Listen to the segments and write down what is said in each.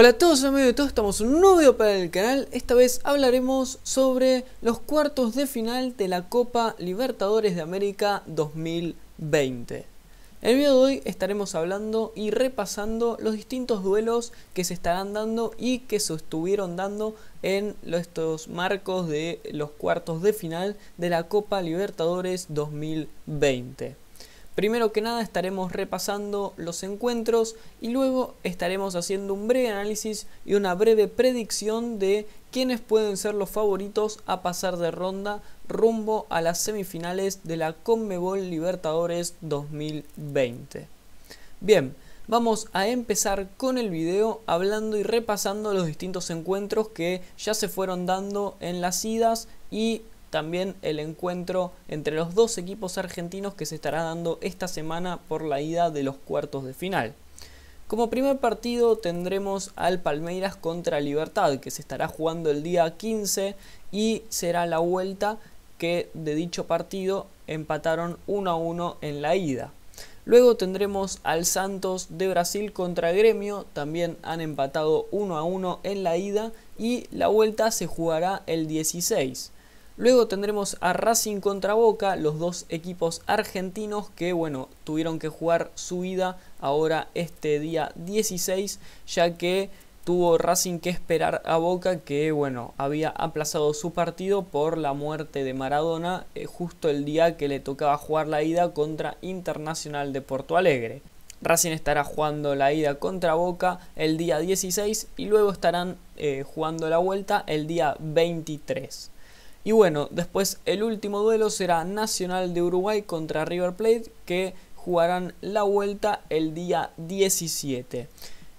Hola a todos amigos de todos, estamos en un nuevo video para el canal. Esta vez hablaremos sobre los cuartos de final de la Copa Libertadores de América 2020. En el video de hoy estaremos hablando y repasando los distintos duelos que se estarán dando y que se estuvieron dando en estos marcos de los cuartos de final de la Copa Libertadores 2020. Primero que nada estaremos repasando los encuentros y luego estaremos haciendo un breve análisis y una breve predicción de quiénes pueden ser los favoritos a pasar de ronda rumbo a las semifinales de la Conmebol Libertadores 2020. Bien, vamos a empezar con el video hablando y repasando los distintos encuentros que ya se fueron dando en las idas y también el encuentro entre los dos equipos argentinos que se estará dando esta semana por la ida de los cuartos de final. Como primer partido tendremos al Palmeiras contra Libertad, que se estará jugando el día 15 y será la vuelta que de dicho partido empataron 1 a 1 en la ida. Luego tendremos al Santos de Brasil contra Gremio, también han empatado 1 a 1 en la ida y la vuelta se jugará el 16. Luego tendremos a Racing contra Boca, los dos equipos argentinos que, bueno, tuvieron que jugar su ida ahora este día 16, ya que tuvo Racing que esperar a Boca que, bueno, había aplazado su partido por la muerte de Maradona eh, justo el día que le tocaba jugar la ida contra Internacional de Porto Alegre. Racing estará jugando la ida contra Boca el día 16 y luego estarán eh, jugando la vuelta el día 23. Y bueno, después el último duelo será Nacional de Uruguay contra River Plate, que jugarán la vuelta el día 17.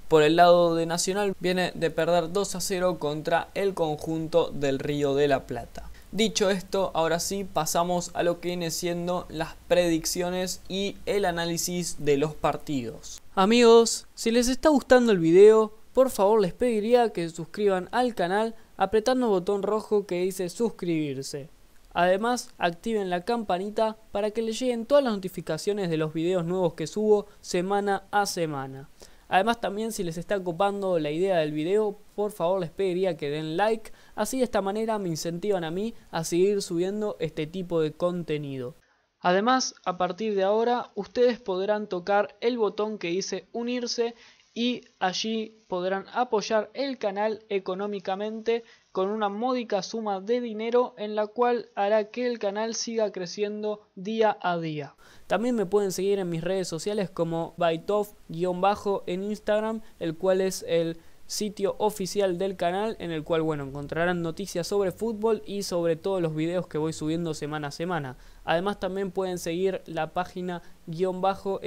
Por el lado de Nacional viene de perder 2 a 0 contra el conjunto del Río de la Plata. Dicho esto, ahora sí pasamos a lo que viene siendo las predicciones y el análisis de los partidos. Amigos, si les está gustando el video, por favor les pediría que se suscriban al canal apretando el botón rojo que dice suscribirse. Además, activen la campanita para que les lleguen todas las notificaciones de los videos nuevos que subo semana a semana. Además también si les está copando la idea del video, por favor les pediría que den like, así de esta manera me incentivan a mí a seguir subiendo este tipo de contenido. Además, a partir de ahora, ustedes podrán tocar el botón que dice unirse y allí podrán apoyar el canal económicamente con una módica suma de dinero en la cual hará que el canal siga creciendo día a día. También me pueden seguir en mis redes sociales como baitoff-en Instagram, el cual es el sitio oficial del canal en el cual bueno, encontrarán noticias sobre fútbol y sobre todos los videos que voy subiendo semana a semana. Además también pueden seguir la página guión bajo,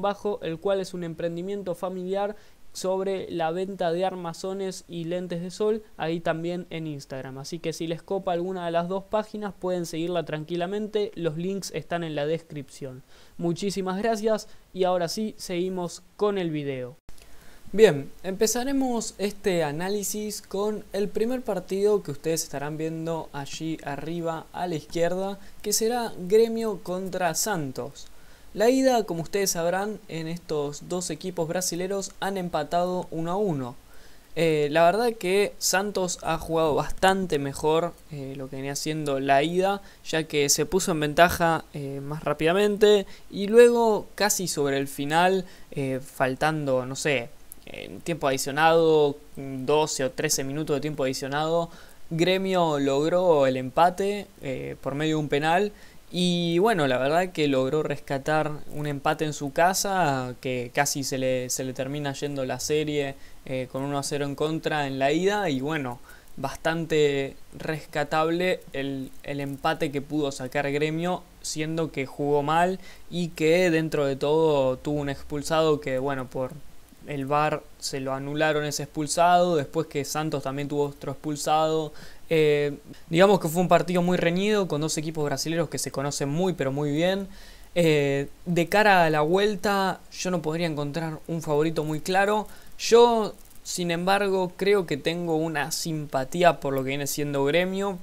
bajo, el cual es un emprendimiento familiar sobre la venta de armazones y lentes de sol ahí también en Instagram. Así que si les copa alguna de las dos páginas pueden seguirla tranquilamente, los links están en la descripción. Muchísimas gracias y ahora sí seguimos con el video. Bien, empezaremos este análisis con el primer partido que ustedes estarán viendo allí arriba a la izquierda, que será Gremio contra Santos. La ida, como ustedes sabrán, en estos dos equipos brasileros han empatado 1 a 1. Eh, la verdad que Santos ha jugado bastante mejor eh, lo que venía siendo la ida, ya que se puso en ventaja eh, más rápidamente y luego casi sobre el final, faltando, no sé, tiempo adicionado, 12 o 13 minutos de tiempo adicionado, Gremio logró el empate eh, por medio de un penal. Y bueno, la verdad que logró rescatar un empate en su casa, que casi se le, se le termina yendo la serie eh, con 1 a 0 en contra en la ida. Y bueno, bastante rescatable el, el, empate que pudo sacar Gremio, siendo que jugó mal y que dentro de todo tuvo un expulsado que, bueno, por, el VAR se lo anularon ese expulsado, después que Santos también tuvo otro expulsado. Eh, digamos que fue un partido muy reñido con dos equipos brasileños que se conocen muy pero muy bien. Eh, de cara a la vuelta yo no podría encontrar un favorito muy claro. Yo, sin embargo, creo que tengo una simpatía por lo que viene siendo gremio.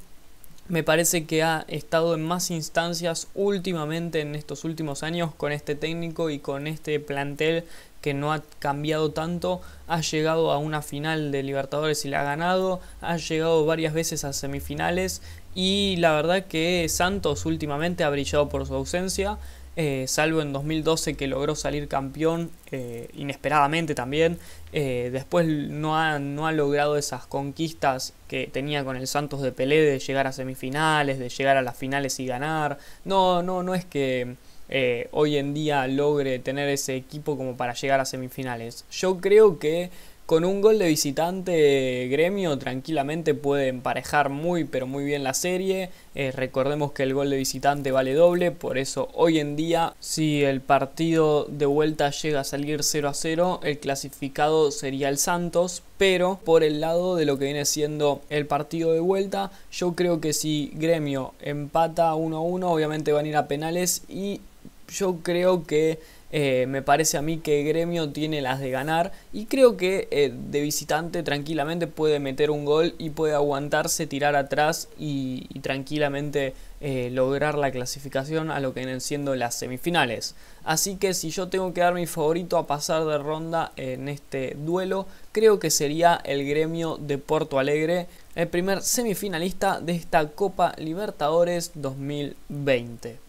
Me parece que ha estado en más instancias últimamente en estos últimos años con este técnico y con este plantel que no ha cambiado tanto, ha llegado a una final de Libertadores y la ha ganado, ha llegado varias veces a semifinales y la verdad que Santos últimamente ha brillado por su ausencia, eh, salvo en 2012 que logró salir campeón eh, inesperadamente también, eh, después no ha, no ha logrado esas conquistas que tenía con el Santos de Pelé de llegar a semifinales, de llegar a las finales y ganar, no, no, no es que eh, hoy en día logre tener ese equipo como para llegar a semifinales. Yo creo que con un gol de visitante Gremio tranquilamente puede emparejar muy pero muy bien la serie. Eh, recordemos que el gol de visitante vale doble, por eso hoy en día si el partido de vuelta llega a salir 0 a 0, el clasificado sería el Santos, pero por el lado de lo que viene siendo el partido de vuelta, yo creo que si Gremio empata 1 a 1, obviamente van a ir a penales y yo creo que eh, me parece a mí que Gremio tiene las de ganar y creo que eh, de visitante tranquilamente puede meter un gol y puede aguantarse, tirar atrás y, tranquilamente eh, lograr la clasificación a lo que vienen siendo las semifinales. Así que si yo tengo que dar mi favorito a pasar de ronda en este duelo, creo que sería el Gremio de Porto Alegre, el primer semifinalista de esta Copa Libertadores 2020.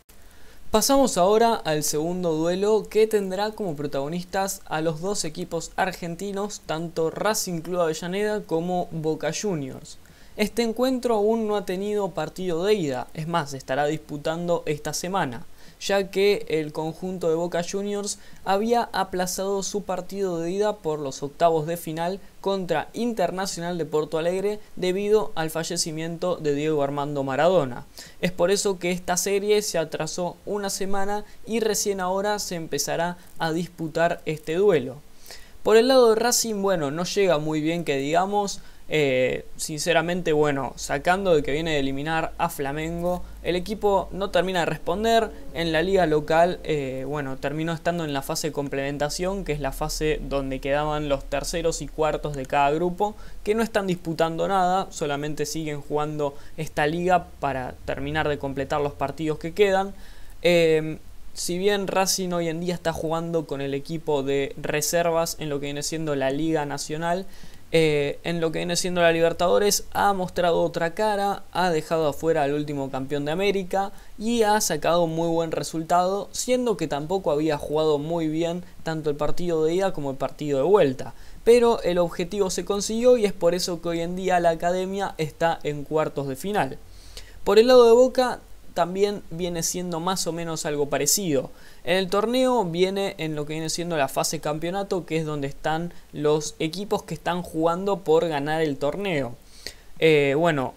Pasamos ahora al segundo duelo que tendrá como protagonistas a los dos equipos argentinos, tanto Racing Club Avellaneda como Boca Juniors. Este encuentro aún no ha tenido partido de ida, es más, estará disputando esta semana, ya que el conjunto de Boca Juniors había aplazado su partido de ida por los octavos de final contra Internacional de Porto Alegre debido al fallecimiento de Diego Armando Maradona. Es por eso que esta serie se atrasó una semana y recién ahora se empezará a disputar este duelo. Por el lado de Racing, bueno, no llega muy bien que digamos, eh, sinceramente, bueno, sacando de que viene de eliminar a Flamengo, el equipo no termina de responder. En la liga local, eh, bueno, terminó estando en la fase de complementación, que es la fase donde quedaban los terceros y cuartos de cada grupo, que no están disputando nada, solamente siguen jugando esta liga para terminar de completar los partidos que quedan. Eh, si bien Racing hoy en día está jugando con el equipo de reservas en lo que viene siendo la Liga Nacional, eh, en lo que viene siendo la Libertadores ha mostrado otra cara, ha dejado afuera al último campeón de América y ha sacado muy buen resultado, siendo que tampoco había jugado muy bien tanto el partido de ida como el partido de vuelta. Pero el objetivo se consiguió y es por eso que hoy en día la academia está en cuartos de final. Por el lado de Boca también viene siendo más o menos algo parecido. En el torneo viene en lo que viene siendo la fase campeonato, que es donde están los equipos que están jugando por ganar el torneo. Eh, bueno,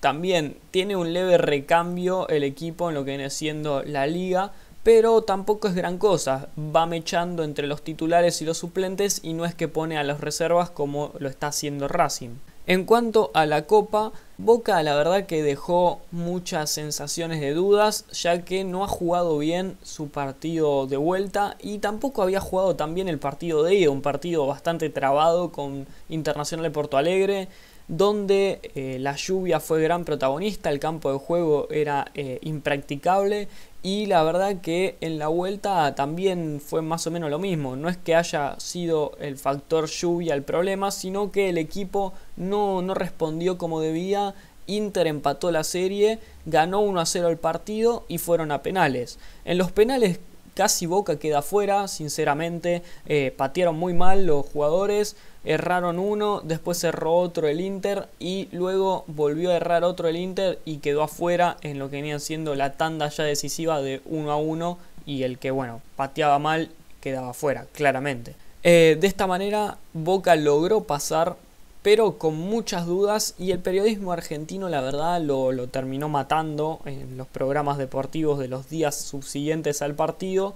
también tiene un leve recambio el equipo en lo que viene siendo la liga, pero tampoco es gran cosa. Va mechando entre los titulares y los suplentes y no es que pone a las reservas como lo está haciendo Racing. En cuanto a la Copa, Boca la verdad que dejó muchas sensaciones de dudas, ya que no ha jugado bien su partido de vuelta y tampoco había jugado tan bien el partido de ida, un partido bastante trabado con Internacional de Porto Alegre, donde eh, la lluvia fue gran protagonista, el campo de juego era eh, impracticable y la verdad que en la vuelta también fue más o menos lo mismo. No es que haya sido el factor lluvia el problema, sino que el equipo no, no respondió como debía. Inter empató la serie, ganó 1 a 0 el partido y fueron a penales. En los penales Casi Boca queda fuera, sinceramente. Eh, patearon muy mal los jugadores. Erraron uno, después erró otro el Inter y luego volvió a errar otro el Inter y quedó afuera en lo que venía siendo la tanda ya decisiva de 1 a 1 y el que, bueno, pateaba mal quedaba afuera, claramente. Eh, de esta manera, Boca logró pasar pero con muchas dudas y el periodismo argentino la verdad lo, terminó matando en los programas deportivos de los días subsiguientes al partido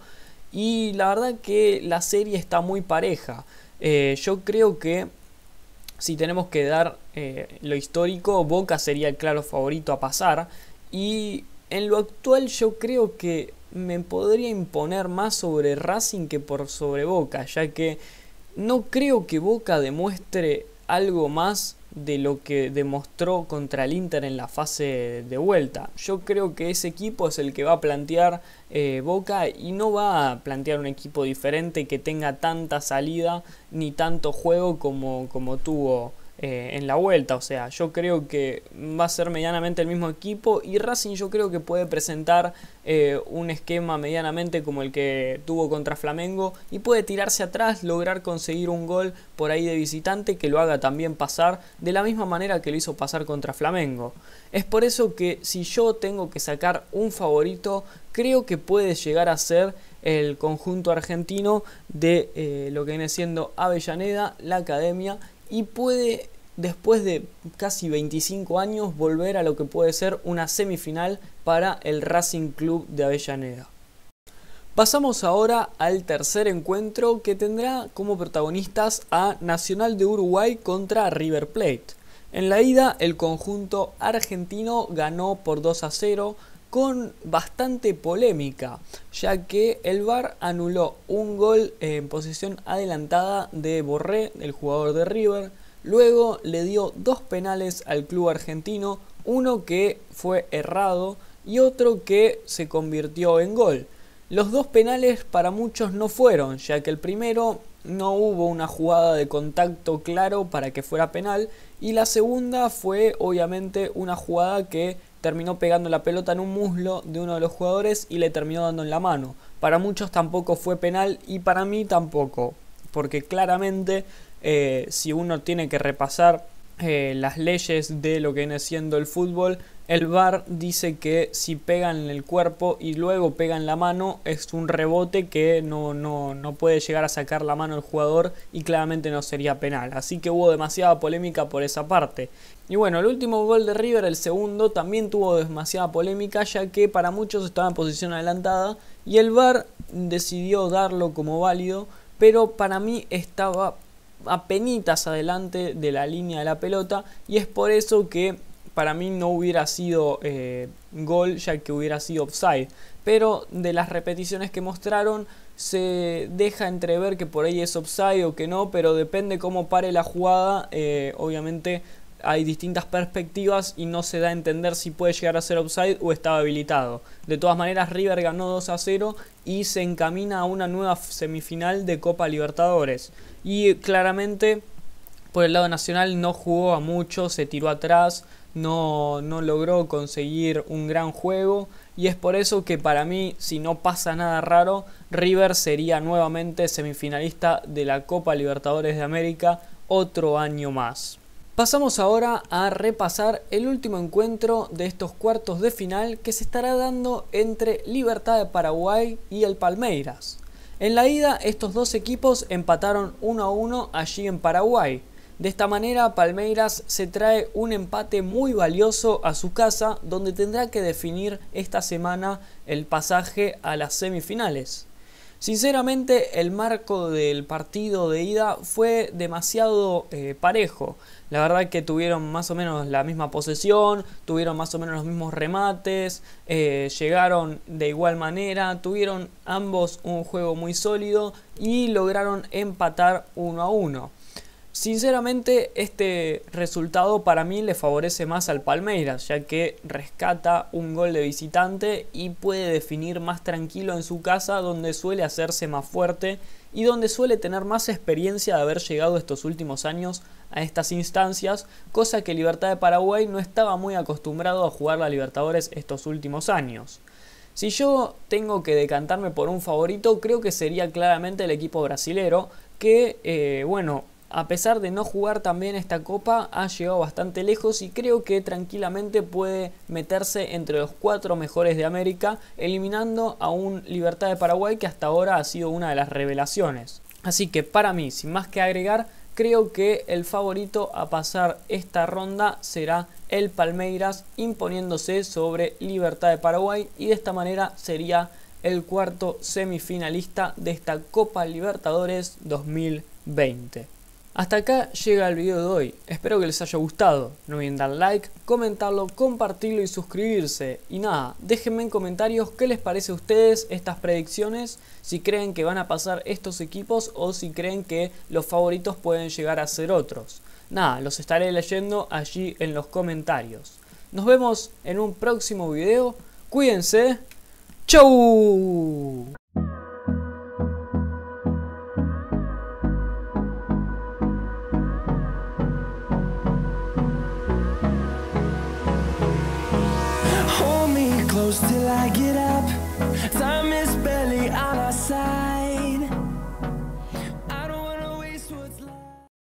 y la verdad que la serie está muy pareja. Eh, yo creo que si tenemos que dar eh, lo histórico, Boca sería el claro favorito a pasar. Y en lo actual yo creo que me podría imponer más sobre Racing que por sobre Boca, ya que no creo que Boca demuestre algo más de lo que demostró contra el Inter en la fase de vuelta. Yo creo que ese equipo es el que va a plantear eh, Boca y no va a plantear un equipo diferente que tenga tanta salida ni tanto juego como, como tuvo eh, en la vuelta. O sea, yo creo que va a ser medianamente el mismo equipo y Racing yo creo que puede presentar eh, un esquema medianamente como el que tuvo contra Flamengo y puede tirarse atrás, lograr conseguir un gol por ahí de visitante que lo haga también pasar de la misma manera que lo hizo pasar contra Flamengo. Es por eso que si yo tengo que sacar un favorito, creo que puede llegar a ser el conjunto argentino de eh, lo que viene siendo Avellaneda, la academia, y puede después de casi 25 años volver a lo que puede ser una semifinal para el Racing Club de Avellaneda. Pasamos ahora al tercer encuentro que tendrá como protagonistas a Nacional de Uruguay contra River Plate. En la ida el conjunto argentino ganó por 2 a 0 con bastante polémica, ya que el VAR anuló un gol en posición adelantada de Borré, el jugador de River, luego le dio dos penales al club argentino, uno que fue errado y otro que se convirtió en gol. Los dos penales para muchos no fueron, ya que el primero no hubo una jugada de contacto claro para que fuera penal y la segunda fue obviamente una jugada que terminó pegando la pelota en un muslo de uno de los jugadores y le terminó dando en la mano. Para muchos tampoco fue penal y para mí tampoco, porque claramente eh, si uno tiene que repasar eh, las leyes de lo que viene siendo el fútbol, el VAR dice que si pegan el cuerpo y luego pegan la mano, es un rebote que no, no, no puede llegar a sacar la mano el jugador y claramente no sería penal. Así que hubo demasiada polémica por esa parte. Y bueno, el último gol de River, el segundo, también tuvo demasiada polémica, ya que para muchos estaba en posición adelantada y el VAR decidió darlo como válido, pero para mí estaba penitas adelante de la línea de la pelota y es por eso que para mí no hubiera sido eh, gol, ya que hubiera sido offside. Pero de las repeticiones que mostraron, se deja entrever que por ahí es offside o que no, pero depende cómo pare la jugada, eh, obviamente hay distintas perspectivas y no se da a entender si puede llegar a ser offside o estaba habilitado. De todas maneras, River ganó 2 a 0 y se encamina a una nueva semifinal de Copa Libertadores. Y claramente, por el lado nacional no jugó a mucho, se tiró atrás, no, no logró conseguir un gran juego. Y es por eso que para mí, si no pasa nada raro, River sería nuevamente semifinalista de la Copa Libertadores de América otro año más. Pasamos ahora a repasar el último encuentro de estos cuartos de final que se estará dando entre Libertad de Paraguay y el Palmeiras. En la ida estos dos equipos empataron 1 a 1 allí en Paraguay. De esta manera Palmeiras se trae un empate muy valioso a su casa donde tendrá que definir esta semana el pasaje a las semifinales. Sinceramente, el marco del partido de ida fue demasiado eh, parejo. La verdad que tuvieron más o menos la misma posesión, tuvieron más o menos los mismos remates, eh, llegaron de igual manera, tuvieron ambos un juego muy sólido y lograron empatar uno a uno. Sinceramente, este resultado para mí le favorece más al Palmeiras, ya que rescata un gol de visitante y puede definir más tranquilo en su casa, donde suele hacerse más fuerte y donde suele tener más experiencia de haber llegado estos últimos años a estas instancias, cosa que Libertad de Paraguay no estaba muy acostumbrado a jugar la Libertadores estos últimos años. Si yo tengo que decantarme por un favorito, creo que sería claramente el equipo brasilero, que, eh, bueno, a pesar de no jugar también esta copa, ha llegado bastante lejos y creo que tranquilamente puede meterse entre los cuatro mejores de América, eliminando a un Libertad de Paraguay que hasta ahora ha sido una de las revelaciones. Así que para mí, sin más que agregar, creo que el favorito a pasar esta ronda será el Palmeiras imponiéndose sobre Libertad de Paraguay y de esta manera sería el cuarto semifinalista de esta Copa Libertadores 2020. Hasta acá llega el video de hoy, espero que les haya gustado, no olviden dar like, comentarlo, compartirlo y suscribirse. Y nada, déjenme en comentarios qué les parece a ustedes estas predicciones, si creen que van a pasar estos equipos o si creen que los favoritos pueden llegar a ser otros. Nada, los estaré leyendo allí en los comentarios. Nos vemos en un próximo video, cuídense, chau. close till I get out.